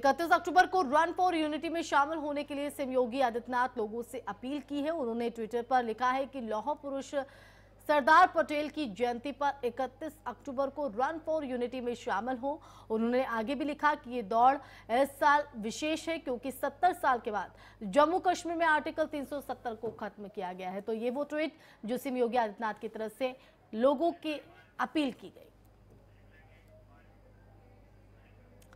इकतीस अक्टूबर को run for unity में शामिल होने के लिए सिम योगी आदित्यनाथ लोगों से अपील की है उन्होंने ट्विटर पर लिखा है कि लौह पुरुष सरदार पटेल की जयंती पर 31 अक्टूबर को रन फॉर यूनिटी में शामिल हो उन्होंने आगे भी लिखा कि ये दौड़ इस साल विशेष है क्योंकि 70 साल के बाद जम्मू कश्मीर में आर्टिकल 370 को खत्म किया गया है तो ये वो ट्वीट जो सिम योगी आदित्यनाथ की तरफ से लोगों की अपील की गई